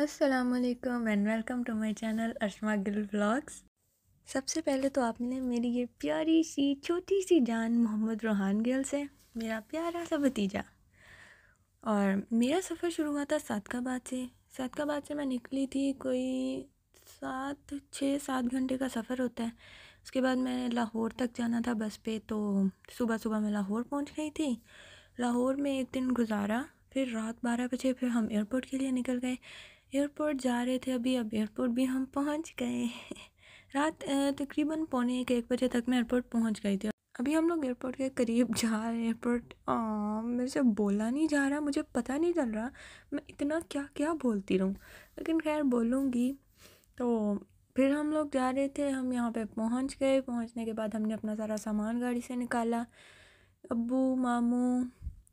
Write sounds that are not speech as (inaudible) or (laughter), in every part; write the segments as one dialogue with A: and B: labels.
A: अस्सलाम वालेकुम and welcome to my channel Ashma Gill vlogs सबसे पहले तो आपने मेरी ये प्यारी सी छोटी सी जान मोहम्मद रोहान गिल से मेरा प्यारा सा भतीजा और मेरा सफ़र शुरू हुआ था सादकाबाद से सादकाबाद से मैं निकली थी कोई सात छः सात घंटे का सफ़र होता है उसके बाद मैं लाहौर तक जाना था बस पे तो सुबह सुबह मैं लाहौर पहुंच गई थी लाहौर में एक दिन गुजारा फिर रात बारह बजे फिर हम एयरपोर्ट के लिए निकल गए एयरपोर्ट जा रहे थे अभी अब एयरपोर्ट भी हम पहुंच गए रात तकरीबन पौने एक एक बजे तक मैं एयरपोर्ट पहुंच गई थी अभी हम लोग एयरपोर्ट के करीब जा रहे हैं एयरपोर्ट मेरे से बोला नहीं जा रहा मुझे पता नहीं चल रहा मैं इतना क्या क्या बोलती रहूँ लेकिन खैर बोलूँगी तो फिर हम लोग जा रहे थे हम यहाँ पे पहुँच गए पहुँचने के बाद हमने अपना सारा सामान गाड़ी से निकाला अबू मामू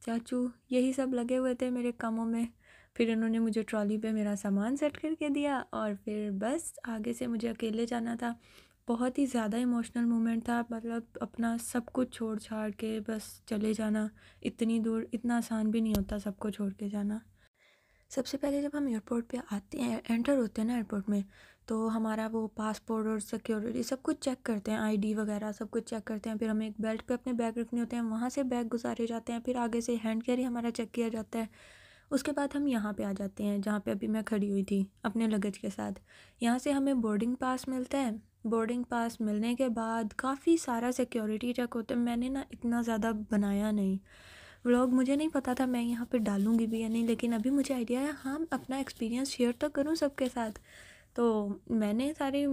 A: चाचू यही सब लगे हुए थे मेरे कामों में फिर इन्होंने मुझे ट्रॉली पे मेरा सामान सेट करके दिया और फिर बस आगे से मुझे अकेले जाना था बहुत ही ज़्यादा इमोशनल मोमेंट था मतलब अपना सब कुछ छोड़ छाड़ के बस चले जाना इतनी दूर इतना आसान भी नहीं होता सबको छोड़ के जाना सबसे पहले जब हम एयरपोर्ट पे आते हैं एंटर होते हैं ना एयरपोर्ट में तो हमारा वो पासपोर्ट और सिक्योरिटी सब कुछ चेक करते हैं आईडी वगैरह सब कुछ चेक करते हैं फिर हमें एक बेल्ट पे अपने बैग रखने होते हैं वहाँ से बैग गुजारे जाते हैं फिर आगे से हैंड कैरी हमारा चेक किया जाता है उसके बाद हम यहाँ पे आ जाते हैं जहाँ पे अभी मैं खड़ी हुई थी अपने लगेज के साथ यहाँ से हमें बोर्डिंग पास मिलता है बोर्डिंग पास मिलने के बाद काफ़ी सारा सिक्योरिटी चेक होता है मैंने ना इतना ज़्यादा बनाया नहीं व्लॉग मुझे नहीं पता था मैं यहाँ पे डालूँगी भी या नहीं लेकिन अभी मुझे आइडिया है हाँ अपना एक्सपीरियंस शेयर तो करूँ सबके साथ तो मैंने सारे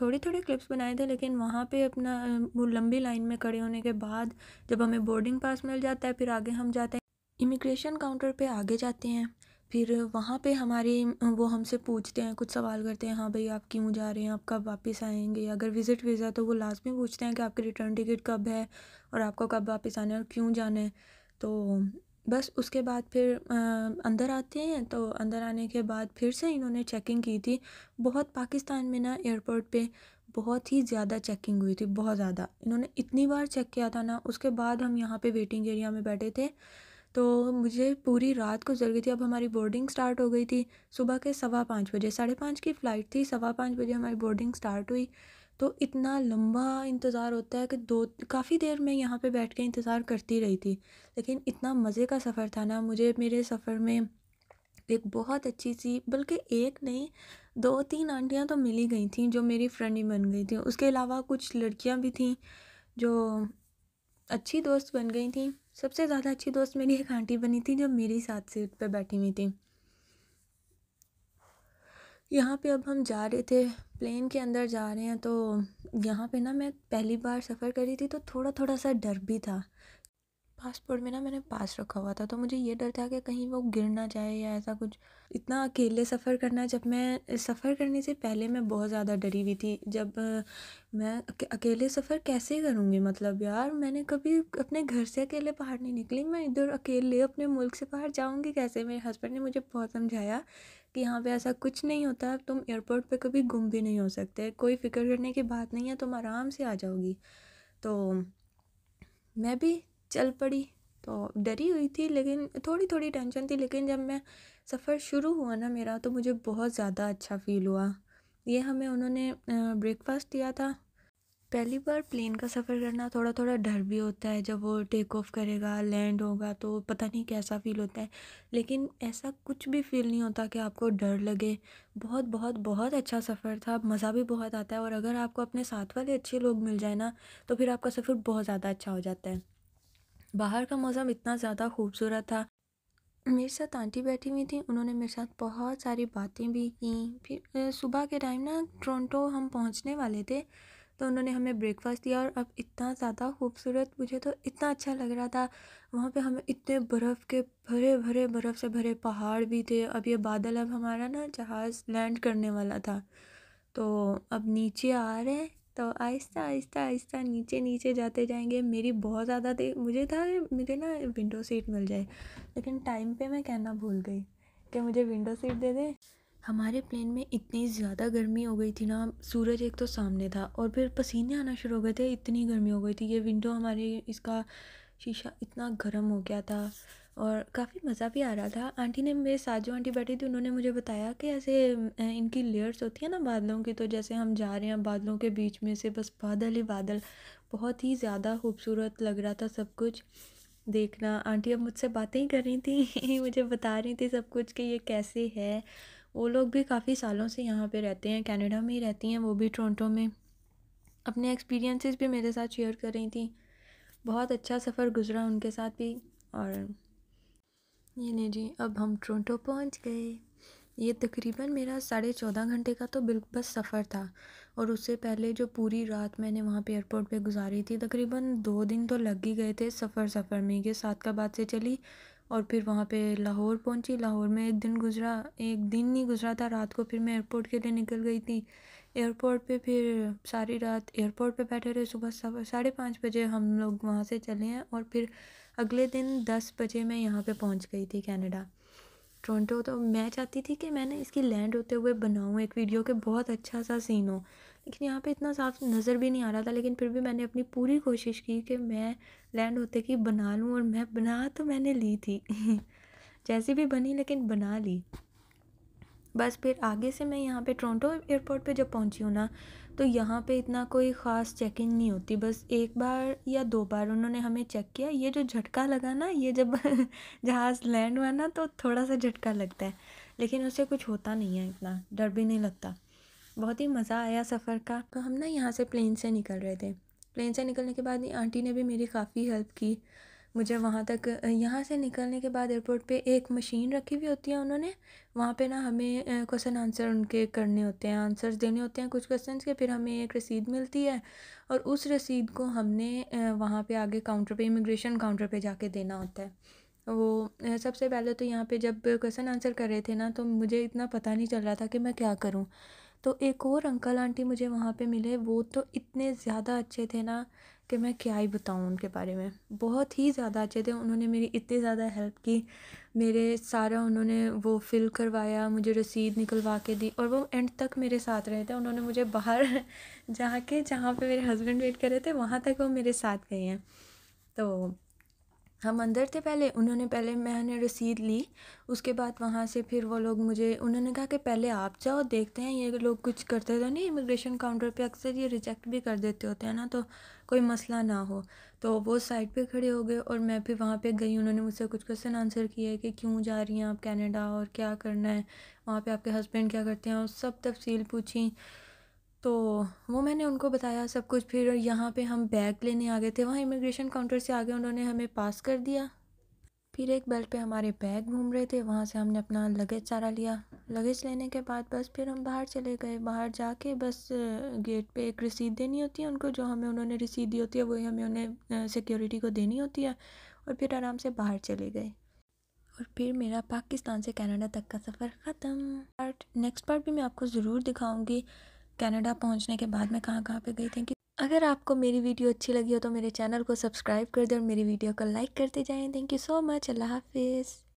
A: थोड़े थोड़े क्लिप्स बनाए थे लेकिन वहाँ पे अपना वो लंबी लाइन में खड़े होने के बाद जब हमें बोर्डिंग पास मिल जाता है फिर आगे हम जाते हैं इमिग्रेशन काउंटर पे आगे जाते हैं फिर वहाँ पे हमारी वो हमसे पूछते हैं कुछ सवाल करते हैं हाँ भाई आप क्यों जा रहे हैं आप कब वापस आएंगे अगर विज़िट वीज़ा तो वो लास्ट में पूछते हैं कि आपकी रिटर्न टिकट कब है और आपको कब वापस आना है और क्यों जाना है तो बस उसके बाद फिर आ, अंदर आते हैं तो अंदर आने के बाद फिर से इन्होंने चेकिंग की थी बहुत पाकिस्तान में ना एयरपोर्ट पे बहुत ही ज़्यादा चेकिंग हुई थी बहुत ज़्यादा इन्होंने इतनी बार चेक किया था ना उसके बाद हम यहाँ पे वेटिंग एरिया में बैठे थे तो मुझे पूरी रात को जल गई थी अब हमारी बोर्डिंग स्टार्ट हो गई थी सुबह के सवा पाँच बजे साढ़े पाँच की फ़्लाइट थी सवा पाँच बजे हमारी बोर्डिंग स्टार्ट हुई तो इतना लंबा इंतज़ार होता है कि दो काफ़ी देर मैं यहाँ पे बैठ के इंतज़ार करती रही थी लेकिन इतना मज़े का सफ़र था ना मुझे मेरे सफ़र में एक बहुत अच्छी सी बल्कि एक नहीं दो तीन आंटियाँ तो मिली गई थी जो मेरी फ्रेंड ही बन गई थी उसके अलावा कुछ लड़कियाँ भी थीं जो अच्छी दोस्त बन गई थी सबसे ज़्यादा अच्छी दोस्त मेरी एक आंटी बनी थी जो मेरी साथ सीट पर बैठी हुई थी यहाँ पे अब हम जा रहे थे प्लेन के अंदर जा रहे हैं तो यहाँ पे ना मैं पहली बार सफ़र करी थी तो थोड़ा थोड़ा सा डर भी था पासपोर्ट में ना मैंने पास रखा हुआ था तो मुझे ये डर था कि कहीं वो गिर ना जाए या ऐसा कुछ इतना अकेले सफ़र करना जब मैं सफ़र करने से पहले मैं बहुत ज़्यादा डरी हुई थी जब मैं अकेले सफ़र कैसे करूँगी मतलब यार मैंने कभी अपने घर से अकेले बाहर नहीं निकली मैं इधर अकेले अपने मुल्क से बाहर जाऊँगी कैसे मेरे हस्बैंड ने मुझे बहुत समझाया कि यहाँ पे ऐसा कुछ नहीं होता तुम एयरपोर्ट पे कभी गुम भी नहीं हो सकते कोई फ़िक्र करने की बात नहीं है तुम आराम से आ जाओगी तो मैं भी चल पड़ी तो डरी हुई थी लेकिन थोड़ी थोड़ी टेंशन थी लेकिन जब मैं सफ़र शुरू हुआ ना मेरा तो मुझे बहुत ज़्यादा अच्छा फील हुआ ये हमें उन्होंने ब्रेकफास्ट दिया था पहली बार प्लेन का सफ़र करना थोड़ा थोड़ा डर भी होता है जब वो टेक ऑफ करेगा लैंड होगा तो पता नहीं कैसा फ़ील होता है लेकिन ऐसा कुछ भी फील नहीं होता कि आपको डर लगे बहुत बहुत बहुत अच्छा सफ़र था मज़ा भी बहुत आता है और अगर आपको अपने साथ वाले अच्छे लोग मिल जाए ना तो फिर आपका सफ़र बहुत ज़्यादा अच्छा हो जाता है बाहर का मौसम इतना ज़्यादा खूबसूरत था मेरे साथ आंटी बैठी हुई थी उन्होंने मेरे साथ बहुत सारी बातें भी की फिर सुबह के टाइम ना टोरंटो हम पहुंचने वाले थे तो उन्होंने हमें ब्रेकफास्ट दिया और अब इतना ज़्यादा खूबसूरत मुझे तो इतना अच्छा लग रहा था वहाँ पे हमें इतने बर्फ़ के भरे भरे बर्फ़ से भरे पहाड़ भी थे अब ये बादल अब हमारा ना जहाज़ लैंड करने वाला था तो अब नीचे आ रहे हैं तो आहिस्ता आहिस्ता आहिस्ता नीचे नीचे जाते जाएंगे मेरी बहुत ज़्यादा देर मुझे था मुझे ना विंडो सीट मिल जाए लेकिन टाइम पे मैं कहना भूल गई कि मुझे विंडो सीट दे दें हमारे प्लेन में इतनी ज़्यादा गर्मी हो गई थी ना सूरज एक तो सामने था और फिर पसीने आना शुरू हो गए थे इतनी गर्मी हो गई थी ये विंडो हमारे इसका शीशा इतना गर्म हो गया था और काफ़ी मज़ा भी आ रहा था आंटी ने मेरे साथ जो आंटी बैठी थी उन्होंने मुझे बताया कि ऐसे इनकी लेयर्स होती हैं ना बादलों की तो जैसे हम जा रहे हैं बादलों के बीच में से बस बादल ही बादल बहुत ही ज़्यादा खूबसूरत लग रहा था सब कुछ देखना आंटी अब मुझसे बातें ही कर रही थी (laughs) मुझे बता रही थी सब कुछ कि ये कैसे है वो लोग भी काफ़ी सालों से यहाँ पे रहते हैं कनाडा में ही रहती हैं वो भी टोरंटो में अपने एक्सपीरियंसेस भी मेरे साथ शेयर कर रही थी बहुत अच्छा सफ़र गुजरा उनके साथ भी और ये नहीं जी अब हम टोरंटो पहुंच गए ये तकरीबन मेरा साढ़े चौदह घंटे का तो बिल बस सफ़र था और उससे पहले जो पूरी रात मैंने वहाँ पे एयरपोर्ट पे गुजारी थी तकरीबन दो दिन तो लग ही गए थे सफ़र सफ़र में ये का बाद से चली और फिर वहाँ पे लाहौर पहुँची लाहौर में एक दिन गुजरा एक दिन नहीं गुजरा था रात को फिर मैं एयरपोर्ट के लिए निकल गई थी एयरपोर्ट पे फिर सारी रात एयरपोर्ट पे बैठे रहे सुबह साढ़े पाँच बजे हम लोग वहाँ से चले हैं और फिर अगले दिन दस बजे मैं यहाँ पे पहुँच गई थी कनाडा टोरंटो तो मैं चाहती थी कि मैंने इसकी लैंड होते हुए बनाऊँ एक वीडियो के बहुत अच्छा सा सीन हो लेकिन यहाँ पे इतना साफ नज़र भी नहीं आ रहा था लेकिन फिर भी मैंने अपनी पूरी कोशिश की कि मैं लैंड होते की बना लूँ और मैं बना तो मैंने ली थी (laughs) जैसी भी बनी लेकिन बना ली बस फिर आगे से मैं यहाँ पे टोरंटो एयरपोर्ट पे जब पहुँची हूँ ना तो यहाँ पे इतना कोई ख़ास चेकिंग नहीं होती बस एक बार या दो बार उन्होंने हमें चेक किया ये जो झटका लगा ना ये जब (laughs) जहाज़ लैंड हुआ ना तो थोड़ा सा झटका लगता है लेकिन उससे कुछ होता नहीं है इतना डर भी नहीं लगता बहुत ही मज़ा आया सफ़र का तो हम ना यहाँ से प्लेन से निकल रहे थे प्लेन से निकलने के बाद आंटी ने भी मेरी काफ़ी हेल्प की मुझे वहाँ तक यहाँ से निकलने के बाद एयरपोर्ट पे एक मशीन रखी हुई होती है उन्होंने वहाँ पे ना हमें क्वेश्चन आंसर उनके करने होते हैं आंसर्स देने होते हैं कुछ क्वेश्चन के फिर हमें एक रसीद मिलती है और उस रसीद को हमने वहाँ पे आगे काउंटर पे इमिग्रेशन काउंटर पे जाके देना होता है वो सबसे पहले तो यहाँ पर जब क्वेश्चन आंसर कर रहे थे ना तो मुझे इतना पता नहीं चल रहा था कि मैं क्या करूँ तो एक और अंकल आंटी मुझे वहाँ पे मिले वो तो इतने ज़्यादा अच्छे थे ना कि मैं क्या ही बताऊँ उनके बारे में बहुत ही ज़्यादा अच्छे थे उन्होंने मेरी इतनी ज़्यादा हेल्प की मेरे सारा उन्होंने वो फ़िल करवाया मुझे रसीद निकलवा के दी और वो एंड तक मेरे साथ रहे थे उन्होंने मुझे बाहर (laughs) जाके जहाँ पे मेरे हस्बैंड वेट कर रहे थे वहाँ तक वो मेरे साथ गए हैं तो हम हाँ, अंदर थे पहले उन्होंने पहले मैंने रसीद ली उसके बाद वहाँ से फिर वो लोग मुझे उन्होंने कहा कि पहले आप जाओ देखते हैं ये लोग कुछ करते तो नहीं इमिग्रेशन काउंटर पे अक्सर ये रिजेक्ट भी कर देते होते हैं ना तो कोई मसला ना हो तो वो साइड पे खड़े हो गए और मैं फिर वहाँ पे गई उन्होंने मुझसे कुछ क्वेश्चन आंसर किए कि क्यों जा रही हैं आप कैनेडा और क्या करना है वहाँ पर आपके हस्बैंड क्या करते हैं और सब तफसील पूछी तो वो मैंने उनको बताया सब कुछ फिर यहाँ पे हम बैग लेने आ गए थे वहाँ इमिग्रेशन काउंटर से आगे उन्होंने हमें पास कर दिया फिर एक बेल्ट पे हमारे बैग घूम रहे थे वहाँ से हमने अपना लगेज सारा लिया लगेज लेने के बाद बस फिर हम बाहर चले गए बाहर जाके बस गेट पे एक रसीद देनी होती है उनको जो हमें उन्होंने रसीद दी होती है वही हमें उन्हें सिक्योरिटी को देनी होती है और फिर आराम से बाहर चले गए और फिर मेरा पाकिस्तान से कनाडा तक का सफ़र ख़त्म पार्ट नेक्स्ट पार्ट भी मैं आपको ज़रूर दिखाऊँगी कनाडा पहुंचने के बाद मैं कहाँ कहाँ पे गई थैंक यू अगर आपको मेरी वीडियो अच्छी लगी हो तो मेरे चैनल को सब्सक्राइब कर दें और मेरी वीडियो को लाइक करते जाएँ थैंक यू सो मच अल्लाह हाफिज़